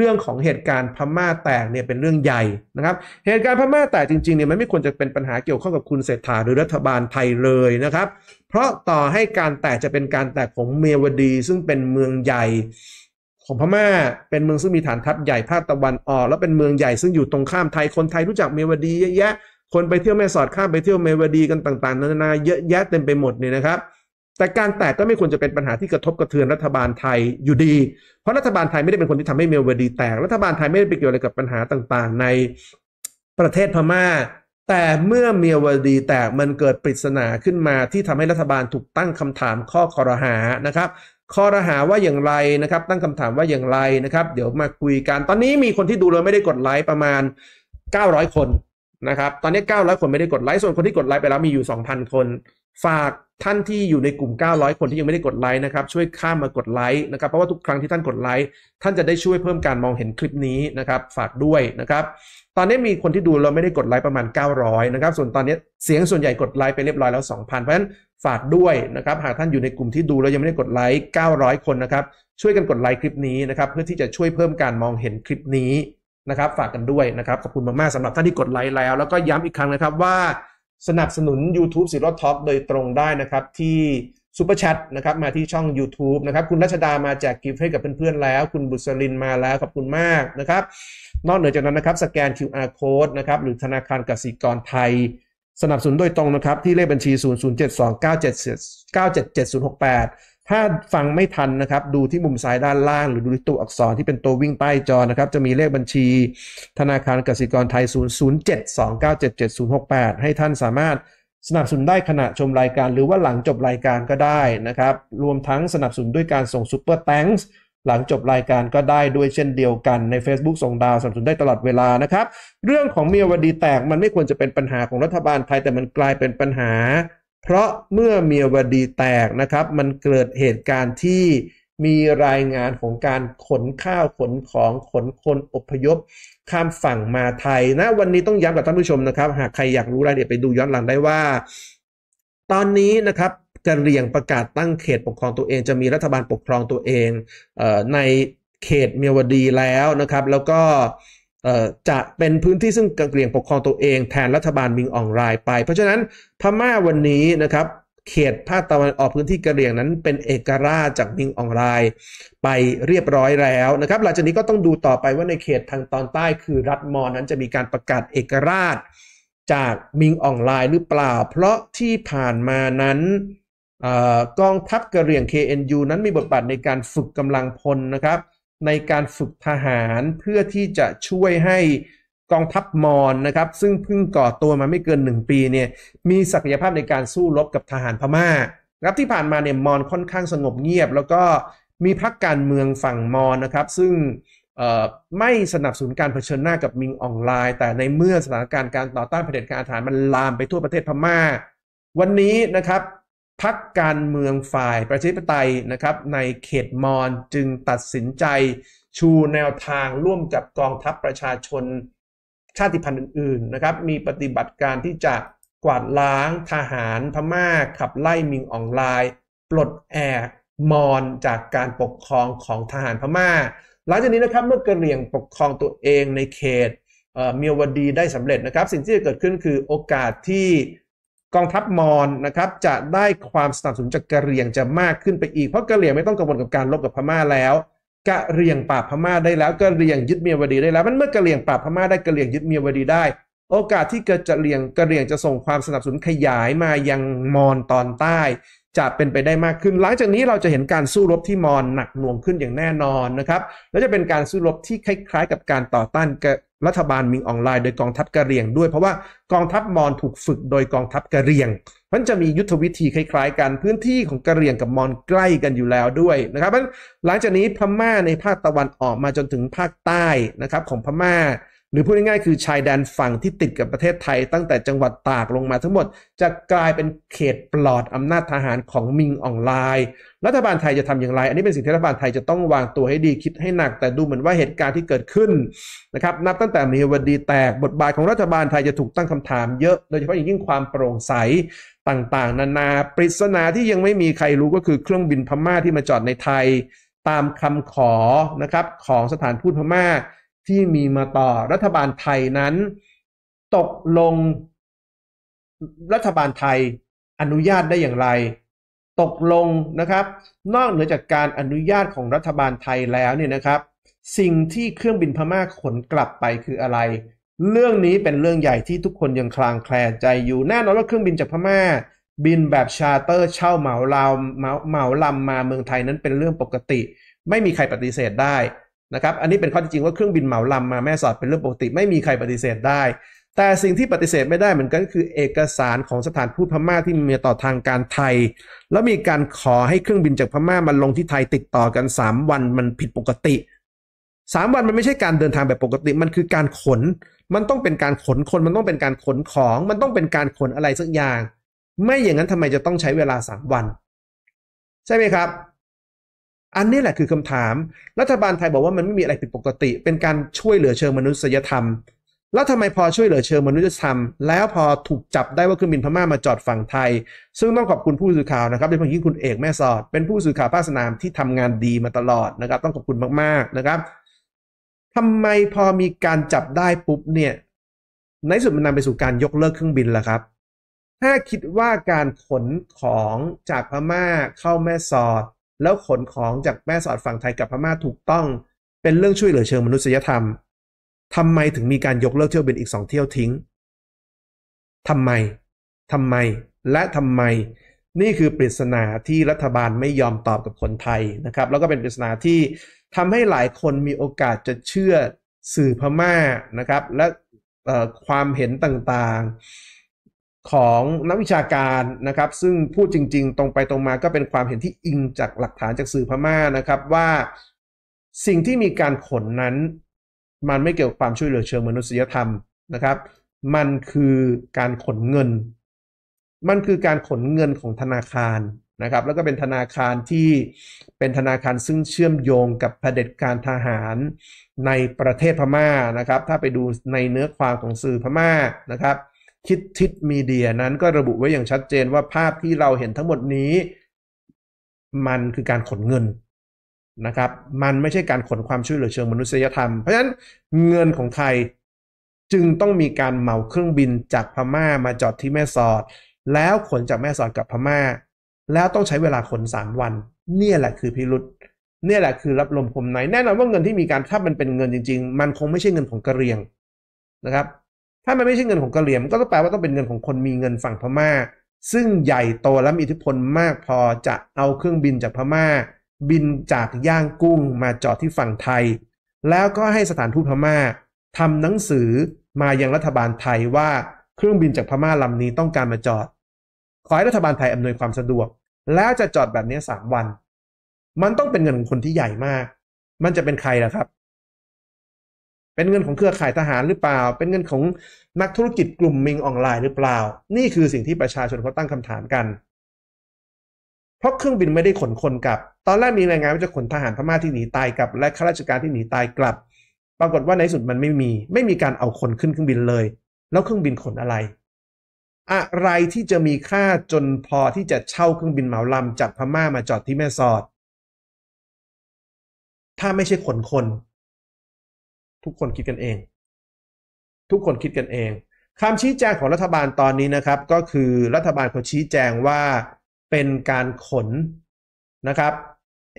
เรื่องของเหตุการณ์พม่าแตกเนี่ยเป็นเรื่องใหญ่นะครับ เหตุการณ์พม่าแตกจริงๆเนี่ยมันไม่ควรจะเป็นปัญหาเกี่ยวข้องกับคุณเศรษฐาหรือรัฐบาลไทยเลยนะครับ เพราะต่อให้การแตกจะเป็นการแตกของเมียวดี ซึ่งเป็นเมืองใหญ่ ของพม่าเป็นเมืองซึ่งมีฐานทัพใหญ่ภาคตะวันออกแล้วเป็นเมืองใหญ่ซึ่งอยู่ตรงข้ามไทยคนไทยรู้จักเมียวดีเยอะแยะ คนไปเที่ยวแม่สอดข้ามไปเที่ยวเมียวดีกันต่างๆนานาเยอะแยะเต็มไปหมดเนี่ยนะครับแต่การแตกก็ไม่ควรจะเป็นปัญหาที่กระทบกระเทือนรัฐบาลไทยอยู่ดี เพราะรัฐบาลไทยไม่ได้เป็นคนที่ทำให้เมียวดีแตก รัฐบาลไทยไม่ได้ไปเกี่ยวอะไรกับปัญหาต่างๆ ในประเทศพม่า แต่เมื่อเมียวดีแตกมันเกิดปริศนาขึ้นมาที่ทำให้รัฐบาลถูกตั้งคำถามข้อคอรหา นะครับคอรหาว่าอย่างไรนะครับ ตั้งคำถามว่าอย่างไรนะครับ เดี๋ยวมาคุยกัน ตอนนี้มีคนที่ดูเลยไม่ได้กดไลค์ประมาณ 900 คนนะครับ ตอนนี้900 คนไม่ได้กดไลค์ส่วนคนที่กดไลค์ไปแล้วมีอยู่ 2,000 คน ฝากท่านที่อยู่ในกลุ่ม 900 คนที่ยังไม่ได้กดไลค์นะครับ ช่วยข้ามมากดไลค์นะครับ เพราะว่าทุกครั้งที่ท่านกดไลค์ ท่านจะได้ช่วยเพิ่มการมองเห็นคลิปนี้นะครับ ฝากด้วยนะครับ ตอนนี้มีคนที่ดูเราไม่ได้กดไลค์ประมาณ 900 นะครับ ส่วนตอนนี้เสียงส่วนใหญ่กดไลค์ไปเรียบร้อยแล้ว 2,000 เพราะฉะนั้นฝากด้วยนะครับ หากท่านอยู่ในกลุ่มที่ดูแล้วยังไม่ได้กดไลค์ 900 คนนะครับ ช่วยกันกดไลค์คลิปนี้นะครับ เพื่อที่จะช่วยเพิ่มการมองเห็นคลิปนี้นะครับ ฝากกันด้วยนะครับ ขอบคุณมากๆสำหรับท่านที่กดไลค์แล้ว แล้วก็ย้ำอีกครั้งนะครับว่าสนับสนุน YouTube สีโรถท็อกโดยตรงได้นะครับ ที่ซูเปอร์แชทนะครับมาที่ช่อง YouTube นะครับคุณรัชดามาแจกกิฟต์ให้กับเพื่อน ๆ แล้ว คุณบุษรินมาแล้ว ขอบคุณมากนะครับนอกเหนือจากนั้นนะครับสแกน QR code นะครับหรือธนาคารกสิกรไทย สนับสนุนโดยตรงนะครับที่เลขบัญชี 0 0 7 2 9 7 7 0 6 8ถ้าฟังไม่ทันนะครับ ดูที่มุมซ้ายด้านล่างหรือดูที่ตัวอักษรที่เป็นตัววิ่งใต้จอนะครับ จะมีเลขบัญชี ธนาคารกสิกรไทย0 0 7 2 9 7 7 0 6 8 ให้ท่านสามารถสนับสนุนได้ขณะชมรายการหรือว่าหลังจบรายการก็ได้นะครับ รวมทั้งสนับสนุนด้วยการส่งซูเปอร์แตงส์หลังจบรายการก็ได้ด้วยเช่นเดียวกันใน Facebook ส่งดาวสนับสนุนได้ตลอดเวลานะครับ เรื่องของเมียวดีแตกมันไม่ควรจะเป็นปัญหาของรัฐบาลไทยแต่มันกลายเป็นปัญหาเพราะเมื่อเมียวดีแตกนะครับ มันเกิดเหตุการณ์ที่มีรายงานของการขนข้าวขนของขนคนอพยพข้ามฝั่งมาไทย นะ วันนี้ต้องย้ำกับท่านผู้ชมนะครับ หากใครอยากรู้รายละเอียดไปดูย้อนหลังได้ว่า ตอนนี้นะครับกะเรียงประกาศตั้งเขตปกครองตัวเองจะมีรัฐบาลปกครองตัวเองในเขตเมียวดีแล้วนะครับ แล้วก็จะเป็นพื้นที่ซึ่งกะเกรี่ยงปกครองตัวเอง แทนรัฐบาลมิงอองรายไป เพราะฉะนั้นพม่าวันนี้นะครับ เขตภาคตะวันออกพื้นที่กะเหรี่ยงนั้น เป็นเอกราชจากมิงอองรายไปเรียบร้อยแล้วนะครับหลังจากนี้ก็ต้องดูต่อไปว่าในเขตทางตอนใต้คือรัฐมอญนั้นจะมีการประกาศเอกราชจากมิงอองรายหรือเปล่าเพราะที่ผ่านมานั้นกองทัพกะเหรี่ยง KNU นั้นมีบทบาทในการฝึกกำลังพลนะครับในการฝึกทหารเพื่อที่จะช่วยให้กองทัพมอญนนะครับ ซึ่งเพิ่งก่อตัวมาไม่เกิน 1 ปีเนี่ยมีศักยภาพในการสู้รบกับทหารพม่าครับที่ผ่านมาเนี่ยมอญค่อนข้างสงบเงียบ แล้วก็มีพักการเมืองฝั่งมอญนะครับ ซึ่งไม่สนับสนุนการเผชิญหน้ากับมิงออนไลน์ แต่ในเมื่อสถานการณ์การต่อต้านเผด็จการทหารมันลามไปทั่วประเทศพม่าวันนี้นะครับพักการเมืองฝ่ายประชาธิปไตยนะครับ ในเขตมอนจึงตัดสินใจชูแนวทางร่วมกับกองทัพประชาชนชาติพันธุ์อื่นๆ นะครับ มีปฏิบัติการที่จะกวาดล้างทหารพมา่า ขับไล่มิงอองลายปลดแอกมอนจากการปกครองของทหารพมา่าหลังจากนี้นะครับ เมื่อกระเหรี่ยงปกครองตัวเองในเขตเมียวดีได้สำเร็จนะครับ สิ่งที่จะเกิดขึ้นคือโอกาสที่กองทัพมอญนะครับจะได้ความสนับสนุนจากกะเหรี่ยงจะมากขึ้นไปอีก เพราะกะเหรี่ยงไม่ต้องกังวลกับการลบกับพม่าแล้วกะเหรี่ยงปราบพม่าได้แล้วกะเหรี่ยงยึดเมียวดีได้แล้ว มันเมื่อกะเหรี่ยงปราบพม่าได้กะเหรี่ยงยึดเมียวดีได้โอกาสที่เกรจะเรียงกระเรียงจะส่งความสนับสนุนขยายมายังมอนตอนใต้ จะเป็นไปได้มากขึ้น หลังจากนี้เราจะเห็นการสู้รบที่มอนหนักหน่วงขึ้นอย่างแน่นอนนะครับและจะเป็นการสู้รบที่คล้ายๆ กับการต่อต้านรัฐบาลมิงออนไลน์โดยกองทัพกะเหรี่ยงด้วย เพราะว่ากองทัพมอญถูกฝึกโดยกองทัพกะเหรี่ยงมันจะมียุทธวิธีคล้าย ๆกันพื้นที่ของกะเหรี่ยงกับมอญใกล้กันอยู่แล้วด้วยนะครับหลังจากนี้พม่าในภาคตะวันออกมาจนถึงภาคใต้นะครับของพม่าหรือพูดง่ายๆคือชายแดนฝั่งที่ติดกับประเทศไทย ตั้งแต่จังหวัดตากลงมาทั้งหมดจะกลายเป็นเขตปลอดอำนาจทหารของมิงอองไลน์ รัฐบาลไทยจะทำอย่างไร อันนี้เป็นสิ่งที่รัฐบาลไทยจะต้องวางตัวให้ดีคิดให้หนัก แต่ดูเหมือนว่าเหตุการณ์ที่เกิดขึ้นนะครับ นับตั้งแต่มีวดี แตกบทบาทของรัฐบาลไทยจะถูกตั้งคำถามเยอะโดยเฉพาะอย่างยิ่งความโปร่งใสต่างๆ นานาปริศนาที่ยังไม่มีใครรู้ก็คือเครื่องบินพม่าที่มาจอดในไทยตามคำขอนะครับของสถานทูตพม่าที่มีมาต่อรัฐบาลไทยนั้นตกลง รัฐบาลไทยอนุญาตได้อย่างไร ตกลงนะครับ นอกเหนือจากการอนุญาตของรัฐบาลไทยแล้วเนี่ยนะครับ สิ่งที่เครื่องบินพม่าขนกลับไปคืออะไร เรื่องนี้เป็นเรื่องใหญ่ที่ทุกคนยังคลางแคลงใจอยู่ แน่นอนว่าเครื่องบินจากพม่า บินแบบชาร์เตอร์เช่าเหมาลาเหมาลำมาเมืองไทยนั้นเป็นเรื่องปกติ ไม่มีใครปฏิเสธได้นะครับ อันนี้เป็นข้อที่จริงว่าเครื่องบินเหมาลำมาแม่สอดเป็นเรื่องปกติไม่มีใครปฏิเสธได้ แต่สิ่งที่ปฏิเสธไม่ได้เหมือนกันก็คือ เอกสารของสถานทูตพม่าที่มีต่อทางการไทย แล้วมีการขอให้เครื่องบินจากพม่ามาลงที่ไทยติดต่อกัน 3 วันมันผิดปกติสามวันมันไม่ใช่การเดินทางแบบปกติมันคือการขน มันต้องเป็นการขนคน มันต้องเป็นการขนของ มันต้องเป็นการขนอะไรสักอย่าง ไม่อย่างนั้นทำไมจะต้องใช้เวลาสามวัน ใช่ไหมครับอันนี้แหละคือคำถาม รัฐบาลไทยบอกว่ามันไม่มีอะไรผิดปกติ เป็นการช่วยเหลือเชิงมนุษยธรรม แล้วทำไมพอช่วยเหลือเชิงมนุษยธรรม แล้วพอถูกจับได้ว่าเครื่องบินพม่ามาจอดฝั่งไทย ซึ่งต้องขอบคุณผู้สื่อข่าวนะครับโดยเฉพาะยิ่งคุณเอกแม่สอด เป็นผู้สื่อข่าวภาคสนามที่ทำงานดีมาตลอดนะครับ ต้องขอบคุณมาก ๆนะครับ ทำไมพอมีการจับได้ปุ๊บเนี่ยในสุดมันนาไปสู่การยกเลิกเครื่องบินล่ะครับ ถ้าคิดว่าการขนของจากพม่าเข้าแม่สอดแล้วขนของจากแม่สอดฝั่งไทยกับพม่าถูกต้องเป็นเรื่องช่วยเหลือเชิงมนุษยธรรม ทำไมถึงมีการยกเลิกเที่ยวบินอีกสองเที่ยวทิ้ง ทำไมทำไมและทำไม นี่คือปริศนาที่รัฐบาลไม่ยอมตอบกับคนไทยนะครับ แล้วก็เป็นปริศนาที่ทำให้หลายคนมีโอกาสจะเชื่อสื่อพม่านะครับ และความเห็นต่างของนักวิชาการนะครับซึ่งพูดจริงๆ ตรงไปตรงมาก็เป็นความเห็นที่อิงจากหลักฐานจากสื่อพม่านะครับ ว่าสิ่งที่มีการขนนั้น มันไม่เกี่ยวกับความช่วยเหลือเชิงมนุษยธรรมนะครับ มันคือการขนเงิน มันคือการขนเงินของธนาคารนะครับ แล้วก็เป็นธนาคารที่เป็นธนาคารซึ่งเชื่อมโยงกับเผด็จการทหารในประเทศพม่านะครับ ถ้าไปดูในเนื้อความของสื่อพม่านะครับคิดทิดมีเดียนั้นก็ระบุไว้อย่างชัดเจนว่าภาพที่เราเห็นทั้งหมดนี้ มันคือการขนเงินนะครับ มันไม่ใช่การขนความช่วยเหลือเชิงมนุษยธรรมเพราะฉะนั้นเงินของไทยจึงต้องมีการเหมาเครื่องบินจากพม่ามาจอดที่แม่สอด แล้วขนจากแม่สอดกับพม่า แล้วต้องใช้เวลาขนสามวัน เนี่ยแหละคือพิรุษเนี่ยแหละคือรับลมคมในแน่นอนว่าเงินที่มีการถ้ามันเป็นเงินจริงๆ มันคงไม่ใช่เงินของกระเรียงนะครับถ้ามันไม่ใช่เงินของกะเหรี่ยงก็ต้องแปลว่าต้องเป็นเงินของคนมีเงินฝั่งพม่า ซึ่งใหญ่โตและมีอิทธิพลมากพอจะเอาเครื่องบินจากพม่า บินจากย่างกุ้งมาจอดที่ฝั่งไทย แล้วก็ให้สถานทูตพม่า ทำหนังสือมายังรัฐบาลไทยว่าเครื่องบินจากพม่าลำนี้ต้องการมาจอดขอให้รัฐบาลไทยอำนวยความสะดวก แล้วจะจอดแบบนี้สามวัน มันต้องเป็นเงินของคนที่ใหญ่มาก มันจะเป็นใครล่ะครับเป็นเงินของเครือข่ายทหารหรือเปล่า เป็นเงินของนักธุรกิจกลุ่มมิงออนไลน์หรือเปล่า นี่คือสิ่งที่ประชาชนเขาตั้งคำถามกัน เพราะเครื่องบินไม่ได้ขนคนกลับ ตอนแรกมีรายงานว่าจะขนทหารพม่าที่หนีตายกลับ และข้าราชการที่หนีตายกลับ ปรากฏว่าในสุดมันไม่มี ไม่มีการเอาคนขึ้นเครื่องบินเลย แล้วเครื่องบินขนอะไร อะไรที่จะมีค่าจนพอที่จะเช่าเครื่องบินเหมาลำจากพม่ามาจอดที่แม่สอด ถ้าไม่ใช่ขนคนทุกคนคิดกันเอง ทุกคนคิดกันเองคำชี้แจงของรัฐบาลตอนนี้นะครับ ก็คือรัฐบาลเขาชี้แจงว่าเป็นการขนนะครับ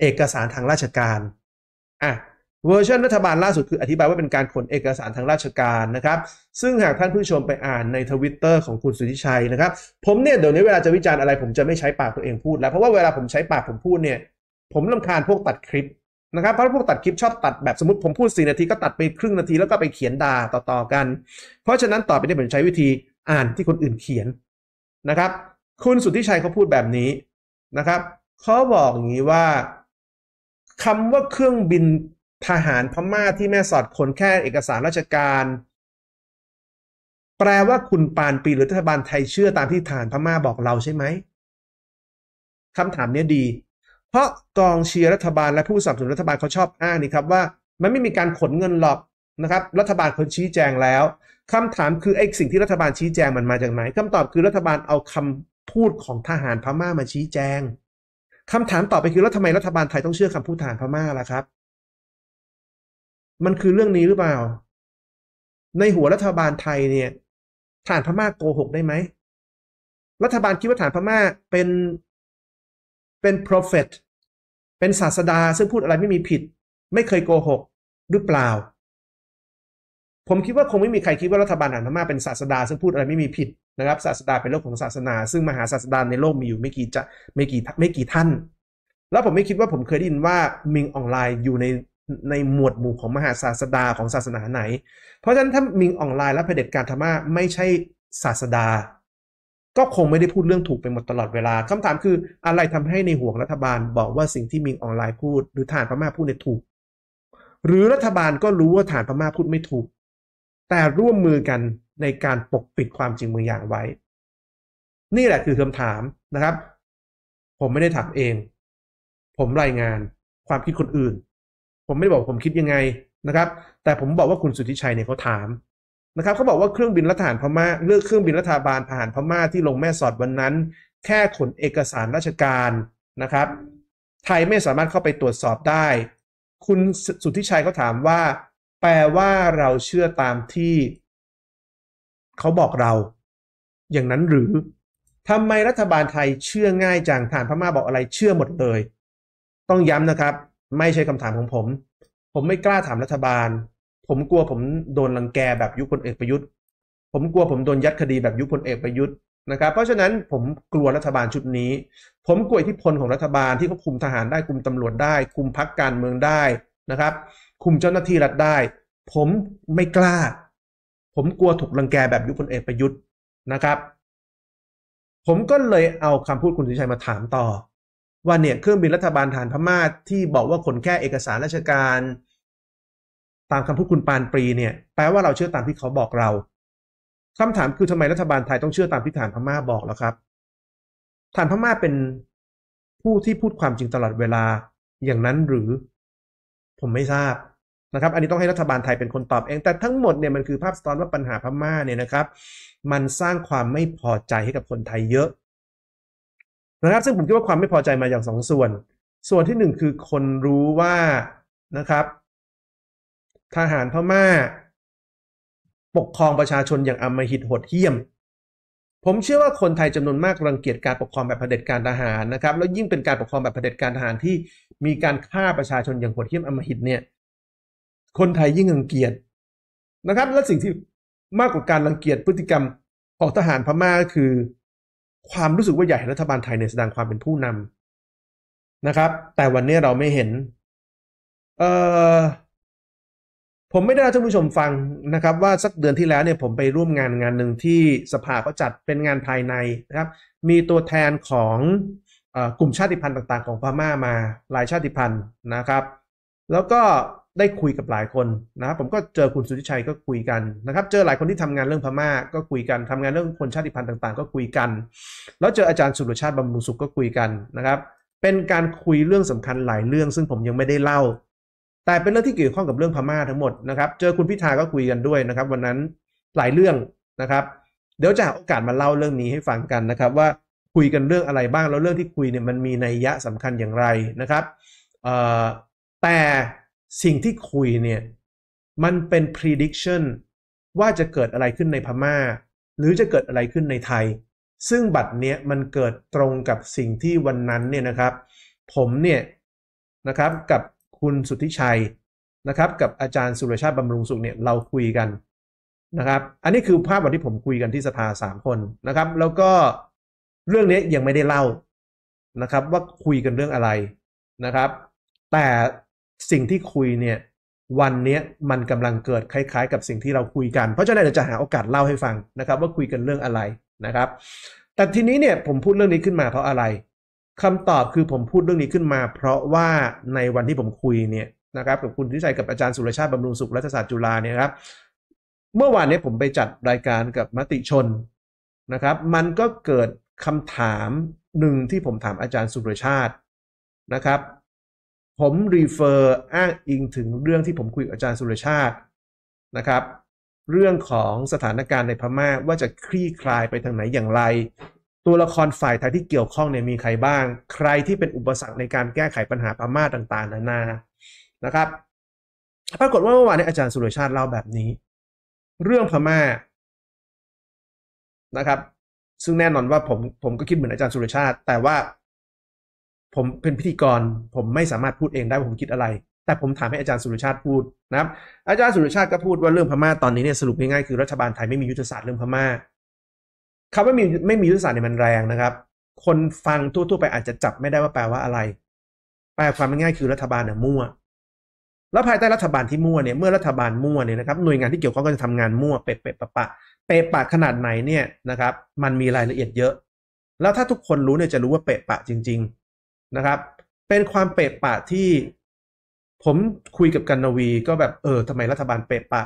เอกสารทางราชการ อ่ะเวอร์ชันรัฐบาลล่าสุดคืออธิบายว่าเป็นการขนเอกสารทางราชการนะครับ ซึ่งหากท่านผู้ชมไปอ่านในทวิตเตอร์ของคุณสุทธิชัยนะครับ ผมเนี่ยเดี๋ยวนี้เวลาจะวิจารณ์อะไรผมจะไม่ใช้ปากตัวเองพูดแล้วเพราะว่าเวลาผมใช้ปากผมพูดเนี่ยผมลำคาญพวกตัดคลิปนะครับเพราะพวกตัดคลิปชอบตัดแบบสมมติผมพูด4นาทีก็ตัดไปครึ่งนาทีแล้วก็ไปเขียนด่าต่อๆกัน เพราะฉะนั้นต่อไปนี้ผมใช้วิธี อ่านที่คนอื่นเขียนนะครับ คุณสุทธิชัยเขาพูดแบบนี้นะครับเขาบอกอย่างนี้ว่า คำว่าเครื่องบินทหารพม่าที่แม่สอดคนแค่เอกสารราชการ แปลว่าคุณปานปีหรือรัฐบาลไทยเชื่อตามที่ฐานพม่าบอกเราใช่ไหมคำถามนี้ดีพราะกองเชียร์รัฐบาลและผู้สนับสนุนรัฐบาลเขาชอบอ้างนี่ครับว่า มันไม่มีการขนเงินหรอกนะครับ รัฐบาลคนชี้แจงแล้ว คำถามคือไอ้สิ่งที่รัฐบาลชี้แจงมันมาจากไหนคำตอบคือรัฐบาลเอาคำพูดของทหารพม่ามาชี้แจง คำถามต่อไปคือแล้วทำไมรัฐบาลไทยต้องเชื่อคำพูดทหารพม่าล่ะครับ มันคือเรื่องนี้หรือเปล่า ในหัวรัฐบาลไทยเนี่ยฐานพม่าโกหกได้ไหมรัฐบาลคิดว่าฐานพม่าเป็น เป็น prophet เป็นศาสดาซึ่งพูดอะไรไม่มีผิด ไม่เคยโกหก หรือเปล่า ผมคิดว่าคงไม่มีใครคิดว่า รัฐบาลอันมาเป็นศาสดา ซึ่งพูดอะไรไม่มีผิด นะครับ ศาสดาเป็นโลกของศาสนา ซึ่งมหาศาสดาในโลกมีอยู่ไม่กี่จะไม่กี่ไม่กี่ท่าน แล้วผมไม่คิดว่าผมเคยได้ยินว่ามิงออนไลน์อยู่ในในหมวดหมู่ของมหาศาสดาของศาสนาไหน เพราะฉะนั้นถ้ามิงออนไลน์และเผด็จการธรรมะไม่ใช่ศาสดาก็คงไม่ได้พูดเรื่องถูกไปหมดตลอดเวลา คำถามคืออะไรทำให้ในห่วงรัฐบาลบอกว่าสิ่งที่มิงออนไลน์พูดหรือฐานพม่าพูดเนี่ยถูก หรือรัฐบาลก็รู้ว่าฐานพม่าพูดไม่ถูก แต่ร่วมมือกันในการปกปิดความจริงบางอย่างไว้ นี่แหละคือคำถามนะครับ ผมไม่ได้ถามเอง ผมรายงาน ความคิดคนอื่น ผมไม่ได้บอกผมคิดยังไงนะครับ แต่ผมบอกว่าคุณสุทธิชัยเนี่ยเขาถามนะครับเขาบอกว่าเครื่องบินรัฐหารพม่าเลือกเครื่องบินรัฐบาลทหารพม่าที่ลงแม่สอดวันนั้น แค่ขนเอกสารราชการนะครับ ไทยไม่สามารถเข้าไปตรวจสอบได้ คุณสุทธิชัยเขาถามว่า แปลว่าเราเชื่อตามที่ เขาบอกเรา อย่างนั้นหรือทำไมรัฐบาลไทยเชื่อง่ายจังฐานพม่าบอกอะไรเชื่อหมดเลย ต้องย้ำนะครับ ไม่ใช่คำถามของผม ผมไม่กล้าถามรัฐบาลผมกลัวผมโดนลังแกแบบยุคพลเอกประยุทธ์ ผมกลัวผมโดนยัดคดีแบบยุคพลเอกประยุทธ์นะครับ เพราะฉะนั้นผมกลัวรัฐบาลชุดนี้ ผมกลัวอิทธิพลของรัฐบาลที่เขาคุมทหารได้คุมตำรวจได้ คุมพักการเมืองได้นะครับ คุมเจ้าหน้าที่รัฐได้ ผมไม่กล้าผมกลัวถูกลังแกแบบยุคพลเอกประยุทธ์นะครับ ผมก็เลยเอาคำพูดคุณสุชัยมาถามต่อว่าเนี่ยเครื่องบินรัฐบาลฐานพม่าที่บอกว่าขนแค่เอกสารราชการตามคำพูดคุณปานปรีเนี่ยแปลว่าเราเชื่อตามที่เขาบอกเรา คำถามคือทำไมรัฐบาลไทยต้องเชื่อตามที่ฐานพม่าบอกแล้วครับฐานพม่าเป็นผู้ที่พูดความจริงตลอดเวลาอย่างนั้นหรือ ผมไม่ทราบนะครับอันนี้ต้องให้รัฐบาลไทยเป็นคนตอบเองแต่ทั้งหมดเนี่ยมันคือภาพสตอนว่าปัญหาพม่าเนี่ยนะครับ มันสร้างความไม่พอใจให้กับคนไทยเยอะนะครับซึ่งผมคิดว่าความไม่พอใจมาอย่างสองส่วน ส่วนที่หนึ่งคือคนรู้ว่านะครับทหารพม่า ปกครองประชาชนอย่างอำมหิตโหดเหี้ยม ผมเชื่อว่าคนไทยจำนวนมากรังเกียจการปกครองแบบเผด็จการทหารนะครับแล้วยิ่งเป็นการปกครองแบบเผด็จการทหารที่มีการฆ่าประชาชนอย่างโหดเหี้ยมอำมหิตเนี่ย คนไทยยิ่งรังเกียจนะครับ และสิ่งที่มากกว่าการรังเกียจพฤติกรรมของทหารพม่าคือความรู้สึกว่าใหญ่รัฐบาลไทยเนี่ยแสดงความเป็นผู้นำนะครับ แต่วันนี้เราไม่เห็นเอ่อผมไม่ได้ท่านผู้ชมฟังนะครับว่าสักเดือนที่แล้วเนี่ยผมไปร่วมงานงานหนึ่งที่สภาเขาจัดเป็นงานภายในนะครับ มีตัวแทนของกลุ่มชาติพันธุ์ต่าง ๆของพม่ามา หลายชาติพันธุ์นะครับ แล้วก็ได้คุยกับหลายคนนะผมก็เจอคุณสุทธิชัยก็คุยกันนะครับ เจอหลายคนที่ทำงานเรื่องพม่า ก็คุยกันทำงานเรื่องคนชาติพันธุ์ต่างๆ ก็คุยกันแล้วเจออาจารย์สุรชาติบำรุงสุขก็คุยกันนะครับ เป็นการคุยเรื่องสำคัญหลายเรื่อง ซึ่งผมยังไม่ได้เล่าแต่เป็นเรื่องที่เกี่ยวข้องกับเรื่องพม่าทั้งหมดนะครับ เจอคุณพิธาก็คุยกันด้วยนะครับ วันนั้นหลายเรื่องนะครับ เดี๋ยวจะโอกาสมาเล่าเรื่องนี้ให้ฟังกันนะครับ ว่าคุยกันเรื่องอะไรบ้างแล้วเรื่องที่คุยเนี่ยมันมีนัยยะสำคัญอย่างไรนะครับแต่สิ่งที่คุยเนี่ยมันเป็น prediction ว่าจะเกิดอะไรขึ้นในพม่าหรือจะเกิดอะไรขึ้นในไทย ซึ่งบัตรเนี้ยมันเกิดตรงกับสิ่งที่วันนั้นเนี่ยนะครับ ผมเนี่ยนะครับกับคุณสุทธิชัยนะครับ กับอาจารย์สุรชาติบำรุงสุขเนี่ย เราคุยกันนะครับ อันนี้คือภาพวันที่ผมคุยกันที่สภาสามคนนะครับ แล้วก็เรื่องนี้ยังไม่ได้เล่านะครับ ว่าคุยกันเรื่องอะไรนะครับ แต่สิ่งที่คุยเนี่ยวันนี้มันกำลังเกิดคล้ายๆ กับสิ่งที่เราคุยกัน เพราะฉะนั้นเราจะหาโอกาสเล่าให้ฟังนะครับ ว่าคุยกันเรื่องอะไรนะครับ แต่ทีนี้เนี่ยผมพูดเรื่องนี้ขึ้นมาเพราะอะไรคำตอบคือผมพูดเรื่องนี้ขึ้นมาเพราะว่าในวันที่ผมคุยเนี่ยนะครับกับคุณทิชัยกับอาจารย์สุรชาติ บำรุงสุขรัฐศาสตร์จุฬาเนี่ยครับ เมื่อวานนี้ผมไปจัดรายการกับมติชนนะครับ มันก็เกิดคำถามหนึ่งที่ผมถามอาจารย์สุรชาตินะครับผมรีเฟอร์อ้างอิงถึงเรื่องที่ผมคุย กับอาจารย์สุรชาตินะครับ เรื่องของสถานการณ์ในพม่าว่าจะคลี่คลายไปทางไหนอย่างไรตัวละครฝ่ายไทยที่เกี่ยวข้องเนี่ยมีใครบ้าง ใครที่เป็นอุปสรรคในการแก้ไขปัญหาพม่าต่างๆนานานะครับปรากฏว่าเมื่อวานนี้อาจารย์สุรชาติเล่าแบบนี้ เรื่องพม่านะครับ ซึ่งแน่นอนว่าผมผมก็คิดเหมือนอาจารย์สุรชาติ แต่ว่า ผมเป็นพิธีกร ผมไม่สามารถพูดเองได้ว่าผมคิดอะไร แต่ผมถามให้อาจารย์สุรชาติพูดนะครับอาจารย์สุรชาติก็พูด ว่าเรื่องพม่าตอนนี้เนี่ยสรุปง่ายๆคือรัฐบาลไทยไม่มียุทธศาสตร์เรื่องพม่าคำว่ามีไม่มียุทธศาสตร์เนี่ยมันแรงนะครับ คนฟังทั่วๆไปอาจจะจับไม่ได้ว่าแปลว่าอะไร แปลความง่ายคือรัฐบาลเนี่ยมั่ว แล้วภายใต้รัฐบาลที่มั่วเนี่ยเมื่อรัฐบาลมั่วเนี่ยนะครับหน่วยงานที่เกี่ยวข้องก็จะทำงานมั่วเป๊ะเปะปะปะเป๊ะปะขนาดไหนเนี่ยนะครับ มันมีรายละเอียดเยอะ แล้วถ้าทุกคนรู้เนี่ยจะรู้ว่าเป๊ะปะจริง ๆนะครับ เป็นความเป๊ะปะที่ ผมคุยกับกันนวี ก็แบบเออทำไมรัฐบาลเป๊ะปะ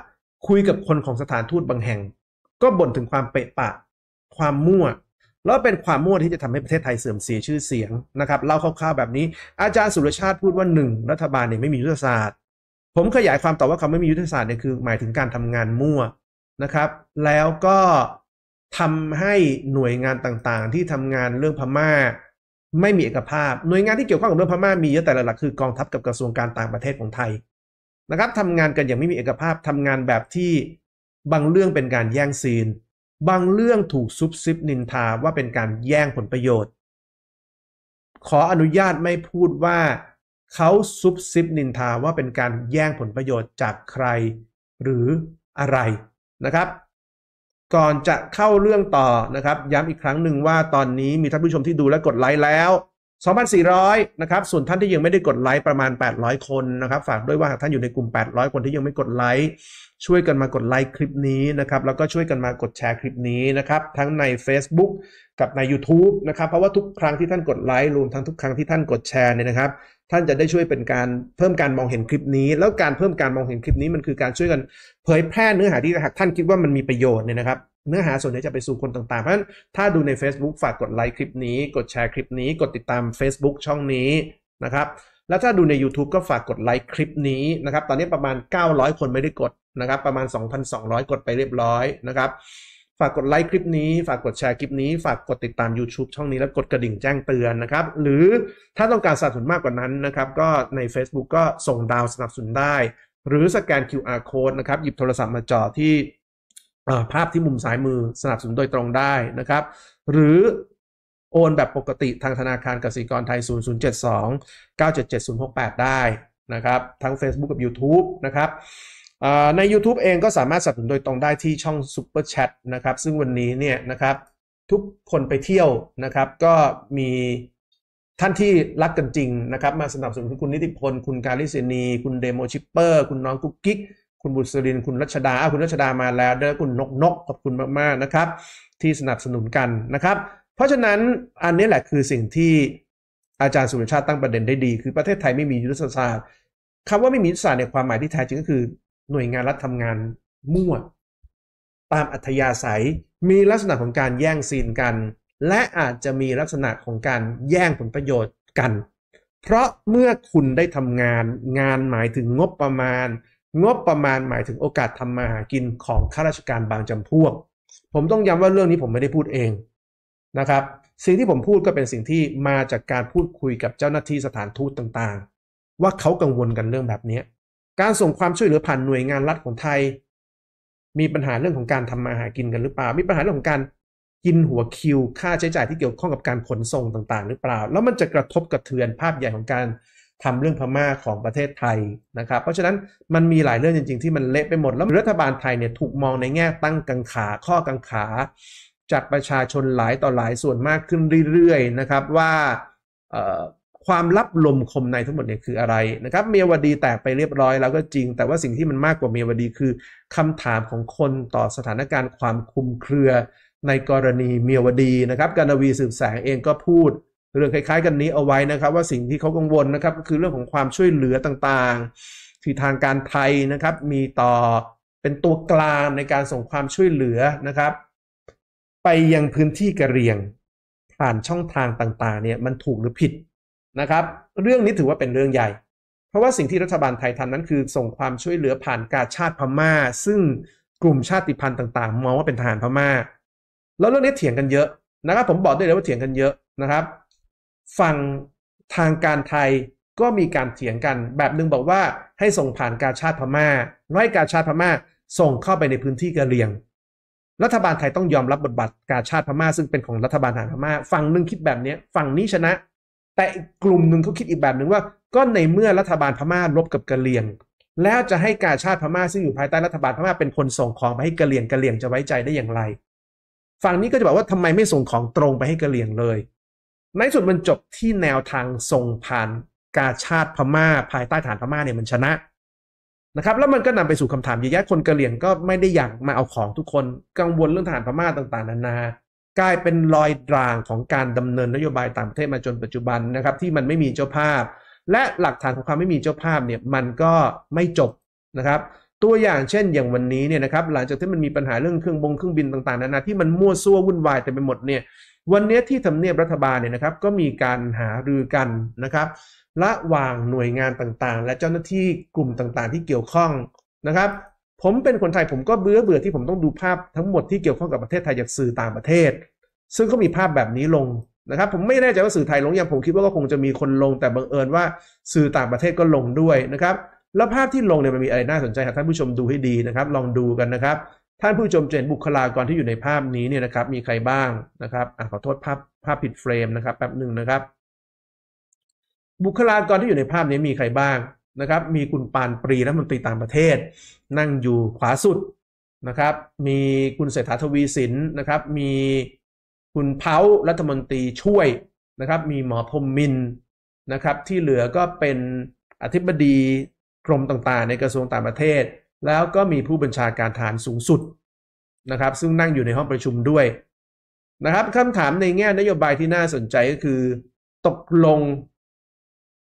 คุยกับคนของสถานทูตบางแห่ง ก็บ่นถึงความเป๊ะปะความมั่วแล้วเป็นความมั่วที่จะทำให้ประเทศไทยเสื่อมเสียชื่อเสียงนะครับเล่าคร่าวๆแบบนี้อาจารย์สุรชาติพูดว่าหนึ่งรัฐบาลเนี่ยไม่มียุทธศาสตร์ ผมขยายความต่อว่าเขาไม่มียุทธศาสตร์เนี่ยคือหมายถึงการทำงานมั่วนะครับ แล้วก็ทำให้หน่วยงานต่างๆ ที่ทำงานเรื่องพม่า ไม่มีเอกภาพหน่วยงานที่เกี่ยวข้องกับเรื่องพม่ามีเยอะแต่หลักๆคือกองทัพกับกระทรวงการต่างประเทศของไทย นะครับทำงานกันอย่างไม่มีเอกภาพทำงานแบบที่บางเรื่องเป็นการแย่งซีนบางเรื่องถูกซุบซิบนินทาว่าเป็นการแย่งผลประโยชน์ ขออนุญาตไม่พูดว่าเขาซุบซิบนินทาว่าเป็นการแย่งผลประโยชน์จากใครหรืออะไรนะครับ ก่อนจะเข้าเรื่องต่อนะครับย้ำอีกครั้งหนึ่งว่าตอนนี้มีท่านผู้ชมที่ดูและกดไลค์แล้ว2,400 นะครับ ส่วนท่านที่ยังไม่ได้กดไลค์ประมาณ 800 คนนะครับ ฝากด้วยว่าท่านอยู่ในกลุ่ม 800 คนที่ยังไม่กดไลค์ ช่วยกันมากดไลค์คลิปนี้นะครับ แล้วก็ช่วยกันมากดแชร์คลิปนี้นะครับ ทั้งใน Facebook กับใน YouTube นะครับ เพราะว่าทุกครั้งที่ท่านกดไลค์รวมทั้งทุกครั้งที่ท่านกดแชร์เนี่ยนะครับ ท่านจะได้ช่วยเป็นการเพิ่มการมองเห็นคลิปนี้ แล้วการเพิ่มการมองเห็นคลิปนี้มันคือการช่วยกันเผยแพร่เนื้อหาที่หากท่านคิดว่ามันมีประโยชน์เนี่ยนะครับเนื้อหาส่วนนี้จะไปสู่คนต่าง ๆ เพราะฉะนั้นถ้าดูใน Facebook ฝากกดไลค์คลิปนี้ กดแชร์คลิปนี้ กดติดตาม Facebook ช่องนี้นะครับ แล้วถ้าดูใน YouTube ก็ฝากกดไลค์คลิปนี้นะครับ ตอนนี้ประมาณ 900 คนไม่ได้กดนะครับ ประมาณ 2,200 กดไปเรียบร้อยนะครับ ฝากกดไลค์คลิปนี้ ฝากกดแชร์คลิปนี้ ฝากกดติดตาม YouTube ช่องนี้แล้วกดกระดิ่งแจ้งเตือนนะครับ หรือถ้าต้องการสนับสนุนมากกว่านั้นนะครับ ก็ใน Facebook ก็ส่งดาวสนับสนุนได้ หรือสแกน QR code นะครับ หยิบโทรศัพท์มาจอที่ภาพที่มุมซ้ายมือสนับสนุนโดยตรงได้นะครับหรือโอนแบบปกติทางธนาคารกสิกรไทย 0072 977 068 ได้นะครับทั้ง Facebook กับ YouTube นะครับใน YouTube เองก็สามารถสนับสนุนโดยตรงได้ที่ช่อง Super Chat นะครับซึ่งวันนี้เนี่ยนะครับทุกคนไปเที่ยวนะครับก็มีท่านที่รักกันจริงนะครับมาสนับสนุนคุณนิติพล คุณการิเซนีคุณเดโมชิปเปอร์คุณน้องกุ๊กกิ๊กคุณบุษรินคุณรัชดา คุณรัชดามาแล้ว เด้อคุณนกนกขอบคุณมากๆนะครับ ที่สนับสนุนกันนะครับ เพราะฉะนั้นอันนี้แหละคือสิ่งที่อาจารย์สุรชาติตั้งประเด็นได้ดี คือประเทศไทยไม่มียุทธศาสตร์คำว่าไม่มียุทธศาสตร์ในความหมายที่แท้จริงก็คือหน่วยงานรัฐทำงานมั่วตามอัธยาศัยมีลักษณะของการแย่งซีนกัน และอาจจะมีลักษณะของการแย่งผลประโยชน์กัน เพราะเมื่อคุณได้ทำงานงานหมายถึงงบประมาณงบประมาณหมายถึงโอกาสทำมาหากินของข้าราชการบางจำพวก ผมต้องย้ำว่าเรื่องนี้ผมไม่ได้พูดเองนะครับ สิ่งที่ผมพูดก็เป็นสิ่งที่มาจากการพูดคุยกับเจ้าหน้าที่สถานทูตต่างๆ ว่าเขากังวลกันเรื่องแบบนี้การส่งความช่วยเหลือผ่านหน่วยงานรัฐของไทย มีปัญหาเรื่องของการทำมาหากินกันหรือเปล่า มีปัญหาเรื่องของการกินหัวคิว ค่าใช้จ่ายที่เกี่ยวข้องกับการขนส่งต่างๆ หรือเปล่า แล้วมันจะกระทบกระเทือนภาพใหญ่ของการทำเรื่องพม่าของประเทศไทยนะครับ เพราะฉะนั้น มันมีหลายเรื่องจริงๆที่มันเละไปหมด แล้วรัฐบาลไทยเนี่ยถูกมองในแง่ตั้งกังขาข้อกังขาจากประชาชนหลายต่อหลายส่วนมากขึ้นเรื่อยๆนะครับ ว่าความลับลมคมในทั้งหมดเนี่ยคืออะไรนะครับเมียวดีแตกไปเรียบร้อยแล้วก็จริง แต่ว่าสิ่งที่มันมากกว่าเมียวดีคือคำถามของคนต่อสถานการณ์ ความคุมเครือในกรณีเมียวดีนะครับการวีสืบแสงเองก็พูดเรื่องคล้ายๆกันนี้เอาไว้นะครับ ว่าสิ่งที่เขากังวลนะครับ ก็คือเรื่องของความช่วยเหลือต่างๆที่ทางการไทยนะครับ มีต่อเป็นตัวกลางในการส่งความช่วยเหลือนะครับ ไปยังพื้นที่กะเหรี่ยง ผ่านช่องทางต่างๆ เนี่ยมันถูกหรือผิดนะครับ เรื่องนี้ถือว่าเป็นเรื่องใหญ่ เพราะว่าสิ่งที่รัฐบาลไทยทำนั้นคือ ส่งความช่วยเหลือผ่านกาชาติพม่า ซึ่งกลุ่มชาติพันธุ์ต่าง ๆ มองว่าเป็นทหารพม่า แล้วเรื่องนี้เถียงกันเยอะนะครับ ผมบอกได้เลยว่าเถียงกันเยอะนะครับฝั่งทางการไทยก็มีการเถียงกันแบบนึงบอกว่าให้ส่งผ่านกาชาติพมา่าร้อยกาชาติพม่าส่งเข้าไปในพื้นที่กะเหรี่ยง รัฐบาลไทยต้องยอมรับบทบาทกาชาติพม่าซึ่งเป็นของรัฐบาลทางพม่าฝั่งนึงคิดแบบนี้ฝั่งนี้ชนะ แต่กลุ่มหนึ่งเขาคิดอีกแบบหนึ่งว่าก็ในเมื่อรัฐบาลพม่ารบกับกะเหรี่ยง แล้วจะให้กาชาติพม่าซึ่งอยู่ภายใต้รัฐบาลพม่าเป็นคนส่งของไปให้กะเหรี่ยงกะเหรี่ยงจะไว้ใจได้อย่างไร ฝั่งนี้ก็จะบอกว่าทำไมไม่ส่งของตรงไปให้กะเหรี่ยงเลยในสุดมันจบที่แนวทางทรงผ่านกาชาติพม่า ภายใต้ฐานพม่าเนี่ยมันชนะนะครับ แล้วมันก็นำไปสู่คำถามเยอะแยะคนกะเหรี่ยงก็ไม่ได้อยากมาเอาของทุกคนกังวลเรื่องฐานพม่าต่างๆ นานา กลายเป็นรอยด่างของการดำเนินนโยบายต่างประเทศมาจนปัจจุบันนะครับ ที่มันไม่มีเจ้าภาพ และหลักฐานของความไม่มีเจ้าภาพเนี่ยมันก็ไม่จบนะครับ ตัวอย่างเช่นอย่างวันนี้เนี่ยนะครับหลังจากที่มันมีปัญหาเรื่องเครื่องบงเครื่องบินต่างๆ นานาที่มันมั่วซั่ววุ่นวายแต่ไปหมดเนี่ยวันนี้ที่ทำเนียบรัฐบาลเนี่ยนะครับก็มีการหารือกันนะครับ ระหว่างหน่วยงานต่างๆ และเจ้าหน้าที่กลุ่มต่าง ๆ ที่เกี่ยวข้องนะครับ ผมเป็นคนไทยผมก็เบื่อเบื่อที่ผมต้องดูภาพทั้งหมดที่เกี่ยวข้องกับประเทศไทยจากสื่อต่างประเทศ ซึ่งก็มีภาพแบบนี้ลงนะครับ ผมไม่แน่ใจว่าสื่อไทยลงอย่างผมคิดว่าก็คงจะมีคนลงแต่บังเอิญว่าสื่อต่างประเทศก็ลงด้วยนะครับ แล้วภาพที่ลงเนี่ยมันมีอะไรน่าสนใจครับท่านผู้ชมดูให้ดีนะครับ ลองดูกันนะครับท่านผู้ชมจะเห็นบุคลากรที่อยู่ในภาพนี้เนี่ยนะครับ มีใครบ้างนะครับอขอโทษภาพภาพผิดเฟรมนะครับแป๊บหนึ่งนะครับ บุคลากรที่อยู่ในภาพนี้มีใครบ้างนะครับ มีคุณปานปรีรัฐมนตรีต่างประเทศ นั่งอยู่ขวาสุดนะครับ มีคุณเศรษฐาทวีสินนะครับมีคุณเพารัฐมนตรีช่วยนะครับ มีหมอพรมมินนะครับ ที่เหลือก็เป็นอธิบดีกรมต่างๆ ในกระทรวงต่างประเทศแล้วก็มีผู้บัญชาการฐานสูงสุดนะครับซึ่งนั่งอยู่ในห้องประชุมด้วยนะครับคำถามในแง่นโยบายที่น่าสนใจก็คือ ตกลง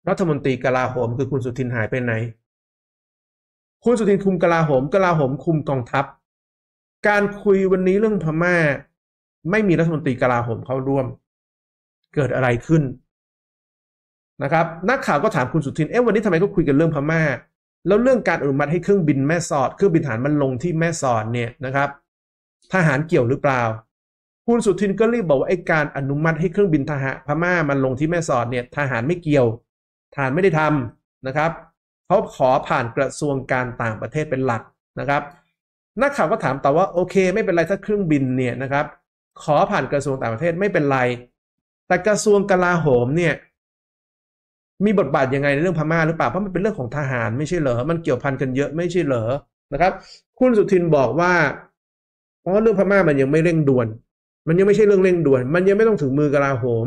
รัฐมนตรีกลาโหมคือคุณสุทินหายไปไหน คุณสุทินคุมกลาโหมกลาโหมคุมกองทัพ การคุยวันนี้เรื่องพม่า ไม่มีรัฐมนตรีกลาโหมเข้าร่วม เกิดอะไรขึ้นนะครับนักข่าวก็ถามคุณสุทินเอ๊ะวันนี้ทำไมเขาคุยกันเรื่องพม่าแล้วเรื่องการอนุมัติให้เครื่องบินแม่สอดเครื่องบินฐานมันลงที่แม่สอดเนี่ยนะครับ ทหารเกี่ยวหรือเปล่าคุณสุทินก็รีบบอกว่าไอ้การอนุมัติให้เครื่องบินทหารพม่ามันลงที่แม่สอดเนี่ยทหารไม่เกี่ยวทหารไม่ได้ทำนะครับเขาขอผ่านกระทรวงการต่างประเทศเป็นหลักนะครับนักข่าวก็ถามต่อว่าโอเค ไม่เป็นไรถ้าเครื่องบินเนี่ยนะครับ ขอผ่านกระทรวงต่างประเทศไม่เป็นไร แต่กระทรวงกลาโหมเนี่ยมีบทบาทยังไงในเรื่องพม่าหรือเปล่า เพราะมันเป็นเรื่องของทหาร ไม่ใช่เหรอมันเกี่ยวพันกันเยอะไม่ใช่เหรอนะครับ คุณสุทินบอกว่าเพราะเรื่องพม่ามันยังไม่เร่งด่วน มันยังไม่ใช่เรื่องเร่งด่วน มันยังไม่ต้องถึงมือกลาโหม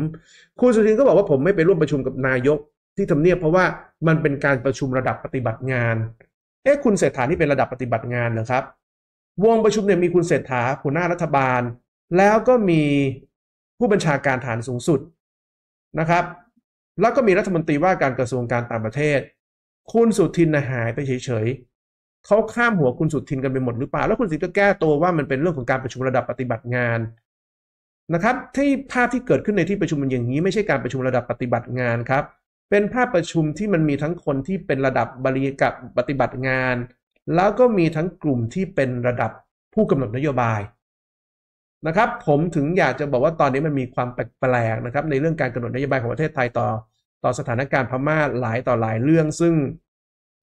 คุณสุทินก็บอกว่าผมไม่ไปร่วมประชุมกับนายก ที่ทำเนียบเพราะว่ามันเป็นการประชุมระดับปฏิบัติงานเอ๊ะคุณเศรษฐานี่เป็นระดับปฏิบัติงานเหรอครับ วงประชุมเนี่ยมีคุณเศรษฐาหัวหน้ารัฐบาล แล้วก็มีผู้บัญชาการฐานสูงสุดนะครับแล้วก็มีรัฐมนตรีว่าการกระทรวงการต่างประเทศคุณสุทินนะหายไปเฉยๆเขาข้ามหัวคุณสุทินกันไปหมดหรือเปล่า แล้วคุณสิทธิ์ก็แก้ตัวว่ามันเป็นเรื่องของการประชุมระดับปฏิบัติงานนะครับ ที่ภาพที่เกิดขึ้นในที่ประชุมมันอย่างนี้ไม่ใช่การประชุมระดับปฏิบัติงานครับ เป็นภาพประชุมที่มันมีทั้งคนที่เป็นระดับบริกับปฏิบัติงาน แล้วก็มีทั้งกลุ่มที่เป็นระดับผู้กำหนดนโยบายนะครับผมถึงอยากจะบอกว่าตอนนี้มันมีความแปลกๆนะครับในเรื่องการกำหนดนโยบายของประเทศไทยต่อ ต่อสถานการณ์พม่าหลายต่อหลายเรื่อง ซึ่ง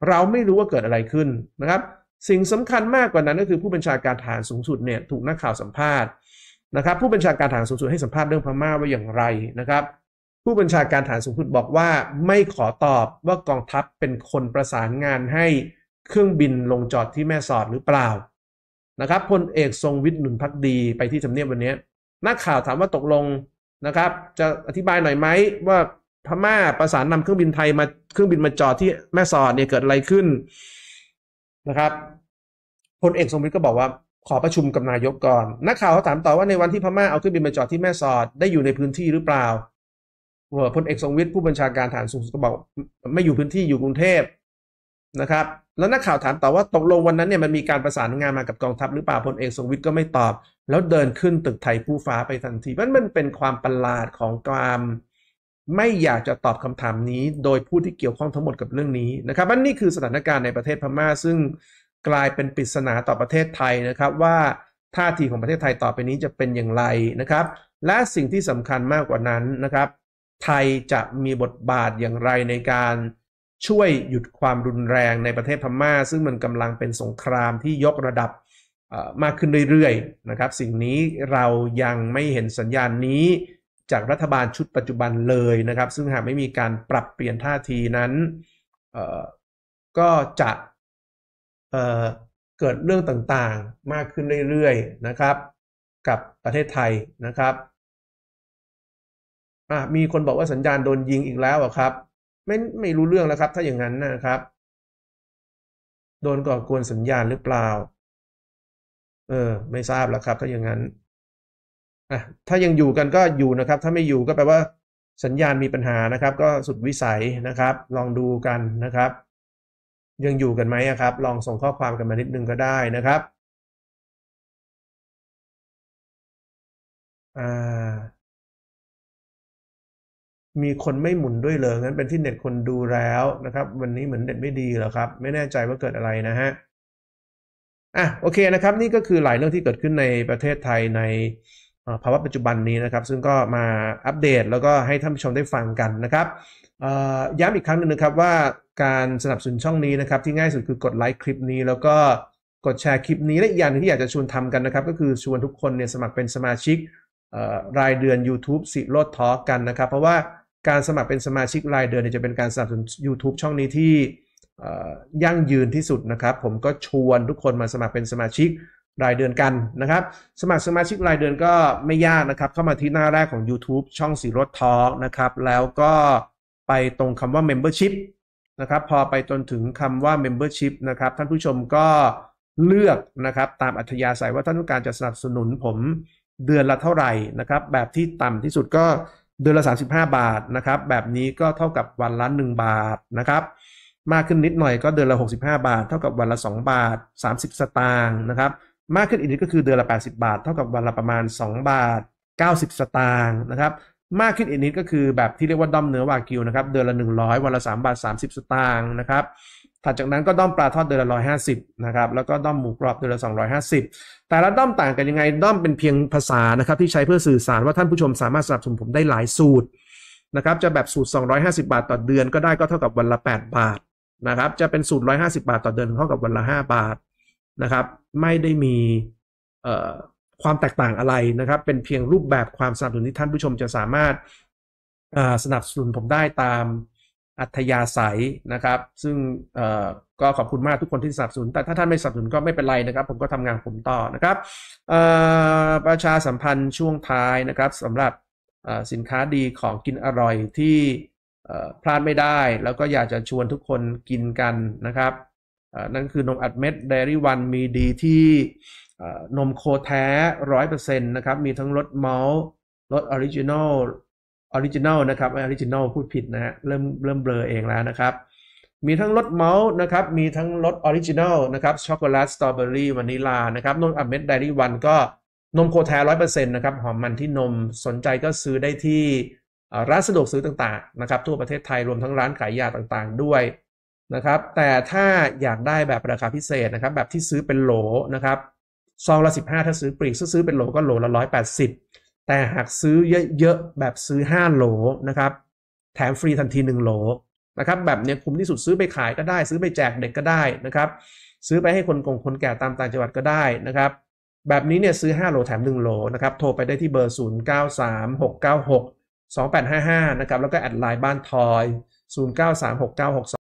เราไม่รู้ว่าเกิดอะไรขึ้นนะครับ สิ่งสำคัญมากกว่านั้นก็คือผู้บัญชาการฐานสูงสุดเนี่ยถูกนักข่าวสัมภาษณ์นะครับ ผู้บัญชาการฐานสูงสุดให้สัมภาษณ์เรื่องพม่าว่าอย่างไรนะครับ ผู้บัญชาการฐานสูงสุดบอกว่าไม่ขอตอบว่ากองทัพเป็นคนประสานงานให้เครื่องบินลงจอดที่แม่สอดหรือเปล่านะครับพลเอกทรงวิทย์หนุนพักดีไปที่ทำเนียบวันนี้นักข่าวถามว่าตกลงนะครับ จะอธิบายหน่อยไหมว่าพม่าประสานนำเครื่องบินไทยมาเครื่องบินมาจอดที่แม่สอดเนี่ยเกิดอะไรขึ้นนะครับพลเอกทรงวิทย์ก็บอกว่า ขอประชุมกับนายกก่อนนักข่าวเขาถามต่อว่าในวันที่พม่าเอาเครื่องบินมาจอดที่แม่สอดได้อยู่ในพื้นที่หรือเปล่าพลเอกทรงวิทย์ผู้บัญชาการฐานสูงสุดก็บอกไม่อยู่พื้นที่อยู่กรุงเทพนะครับแล้วนักข่าวถามต่อว่าตกลงวันนั้นเนี่ยมันมีการประสานงานมากับกองทัพหรือเปล่าพลเอกทรงวิทย์ก็ไม่ตอบ แล้วเดินขึ้นตึกไทยผู้ฟ้าไปทันทีมันมันเป็นความประหลาดของความไม่อยากจะตอบคำถามนี้โดยผู้ที่เกี่ยวข้องทั้งหมดกับเรื่องนี้นะครับมันนี่คือสถานการณ์ในประเทศพม่าซึ่งกลายเป็นปริศนาต่อประเทศไทยนะครับว่าท่าทีของประเทศไทยต่อไปนี้จะเป็นอย่างไรนะครับ และสิ่งที่สำคัญมากกว่านั้นนะครับ ไทยจะมีบทบาทอย่างไรในการช่วยหยุดความรุนแรงในประเทศพม่า ซึ่งมันกำลังเป็นสงครามที่ยกระดับมากขึ้นเรื่อยๆนะครับ สิ่งนี้เรายังไม่เห็นสัญญาณนี้จากรัฐบาลชุดปัจจุบันเลยนะครับ ซึ่งหากไม่มีการปรับเปลี่ยนท่าทีนั้นก็จะเเกิดเรื่องต่างๆมากขึ้นเรื่อยๆนะครับ กับประเทศไทยนะครับมีคนบอกว่าสัญญาณโดนยิงอีกแล้วครับไม่ไม่รู้เรื่องแล้วครับถ้าอย่างนั้นนะครับ โดนก่อกวนสัญญาณหรือเปล่า เออ ไม่ทราบแล้วครับถ้าอย่างนั้นอ่ะถ้ายังอยู่กันก็อยู่นะครับถ้าไม่อยู่ก็แปลว่า สัญญาณมีปัญหานะครับก็สุดวิสัยนะครับ ลองดูกันนะครับ ยังอยู่กันไหมครับ ลองส่งข้อความกันมานิดนึงก็ได้นะครับ อ่ามีคนไม่หมุนด้วยเลยงั้นเป็นที่เน็ตคนดูแล้วนะครับ วันนี้เหมือนเน็ตไม่ดีเหรอครับ ไม่แน่ใจว่าเกิดอะไรนะฮะอ่ะโอเคนะครับ นี่ก็คือหลายเรื่องที่เกิดขึ้นในประเทศไทยในภาวะปัจจุบันนี้นะครับ ซึ่งก็มาอัปเดตแล้วก็ให้ท่านผู้ชมได้ฟังกันนะครับย้ำอีกครั้งหนึ่งนะครับว่าการสนับสนุนช่องนี้นะครับ ที่ง่ายสุดคือกดไลค์คลิปนี้ แล้วก็กดแชร์คลิป นี้และอีกอย่างที่อยากจะชวนทำกันนะครับ ก็คือชวนทุกคนเนี่ยสมัครเป็นสมาชิกรายเดือน YouTube สิโลดทอกันนะครับ เพราะว่าการสมัครเป็นสมาชิกรายเดือนจะเป็นการสนับสนุน YouTube ช่องนี้ที่ยั่งยืนที่สุดนะครับ ผมก็ชวนทุกคนมาสมัครเป็นสมาชิกรายเดือนกันนะครับ สมัครสมาชิกรายเดือนก็ไม่ยากนะครับ เข้ามาที่หน้าแรกของ YouTube ช่องสีรถทอนะครับ แล้วก็ไปตรงคำว่า Membership นะครับพอไปจนถึงคำว่า Membership นะครับท่านผู้ชมก็เลือกนะครับตามอัธยาศัยว่าท่านต้องการจะสนับสนุนผมเดือนละเท่าไหร่นะครับ แบบที่ต่ำที่สุดก็เดือนละ 35 บาท นะครับ แบบนี้ก็เท่ากับวันละ1บาท นะครับ มากขึ้นนิดหน่อยก็เดือนละ 65 บาท เท่ากับวันละ 2 บาท 30 สตางค์ นะครับ มากขึ้นอีกนิดก็คือเดือนละ 80 บาท เท่ากับวันละประมาณ 2 บาท 90 สตางค์ นะครับ มากขึ้นอีกนิดก็คือแบบที่เรียกว่าด้อมเนื้อวากิว นะครับ เดือนละ100วันละ3บาท 30 สตางค์ นะครับถัดจากนั้นก็ด้อมปลาทอดเดือนละร้อยห้าสิบนะครับ แล้วก็ด้อมหมูกรอบเดือนละสองร้อยห้าสิบแต่ละด้อมต่างกันยังไงด้อมเป็นเพียงภาษานะครับ ที่ใช้เพื่อสื่อสารว่าท่านผู้ชม สามารถสนับสนุนผมได้หลายสูตรนะครับ จะแบบสูตร 250 บาทต่อเดือนก็ได้ก็เท่ากับวันละ 8 บาทนะครับ จะเป็นสูตร 150 บาทต่อเดือนเท่ากับวันละ 5 บาทนะครับ ไม่ได้มีความแตกต่างอะไรนะครับ เป็นเพียงรูปแบบความสนับสนุนที่ท่านผู้ชมจะสามารถสนับสนุนผมได้ตามอัธยาศัยนะครับ ซึ่งก็ขอบคุณมากทุกคนที่สนับสนุนแต่ถ้าท่านไม่สนับสนุนก็ไม่เป็นไรนะครับ ผมก็ทำงานผมต่อนะครับประชาสัมพันธ์ช่วงท้ายนะครับสำหรับสินค้าดีของกินอร่อยที่พลาดไม่ได้ แล้วก็อยากจะชวนทุกคนกินกันนะครับนั่นคือ นมอัดเม็ดเดรี่วัน มีดีที่นมโคแท้ร้อยเปอร์เซ็นต์นะครับมีทั้งรสเมลรสออริจินอลออริจินัลนะครับออริจินัลพูดผิดนะฮะเริ่มเริ่มเบลอเองแล้วนะครับมีทั้งรสเมาส์นะครับมีทั้งรสออริจินัลนะครับช็อกโกแลตสตรอเบอรี่วานิลานะครับนมอัดเม็ดไดรี่วันก็นมโคแท้ร้อยเปอร์เซ็นต์นะครับหอมมันที่นมสนใจก็ซื้อได้ที่ร้านสะดวกซื้อต่างๆนะครับทั่วประเทศไทยรวมทั้งร้านขายยาต่างๆ ด้วยนะครับแต่ถ้าอยากได้แบบราคาพิเศษนะครับแบบที่ซื้อเป็นโหลนะครับซองละ้าถ้าซื้อปลีกซื้อเป็นโหลก็โหลละร้อยแปดสิบแต่หากซื้อเยอะๆ แบบซื้อ 5 โหลนะครับแถมฟรีทันที 1 โหลนะครับแบบเนี้ยคุ้มที่สุดซื้อไปขายก็ได้ซื้อไปแจกเด็กก็ได้นะครับซื้อไปให้คนกงคนแก่ตามต่างจังหวัดก็ได้นะครับแบบนี้เนี่ยซื้อ 5 โหลแถม 1 โหลนะครับโทรไปได้ที่เบอร์ 0936962855นะครับแล้วก็แอดไลน์บ้านทอย 093696